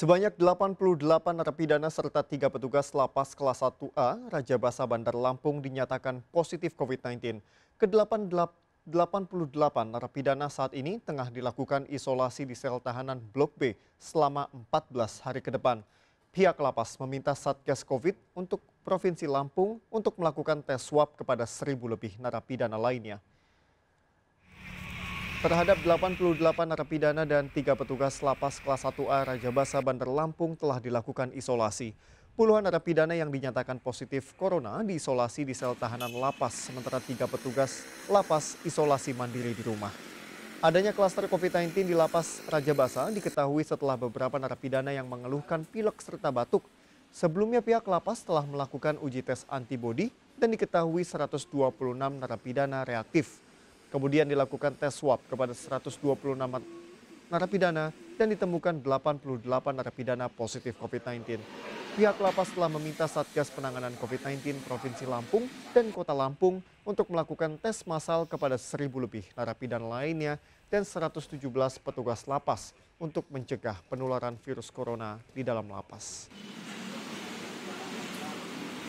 Sebanyak 88 narapidana serta tiga petugas lapas kelas 1A Raja Basa Bandar Lampung dinyatakan positif COVID-19. Ke-88 narapidana saat ini tengah dilakukan isolasi di sel tahanan Blok B selama 14 hari ke depan. Pihak lapas meminta Satgas COVID untuk Provinsi Lampung untuk melakukan tes swab kepada seribu lebih narapidana lainnya. Terhadap 88 narapidana dan tiga petugas lapas kelas 1A Raja Basa Bandar Lampung telah dilakukan isolasi. Puluhan narapidana yang dinyatakan positif corona diisolasi di sel tahanan lapas, sementara tiga petugas lapas isolasi mandiri di rumah. Adanya klaster COVID-19 di lapas Raja Basa diketahui setelah beberapa narapidana yang mengeluhkan pilek serta batuk. Sebelumnya pihak lapas telah melakukan uji tes antibodi dan diketahui 126 narapidana reaktif. Kemudian dilakukan tes swab kepada 126 narapidana dan ditemukan 88 narapidana positif COVID-19. Pihak lapas telah meminta Satgas Penanganan COVID-19 Provinsi Lampung dan Kota Lampung untuk melakukan tes massal kepada 1.000 lebih narapidana lainnya dan 117 petugas lapas untuk mencegah penularan virus corona di dalam lapas.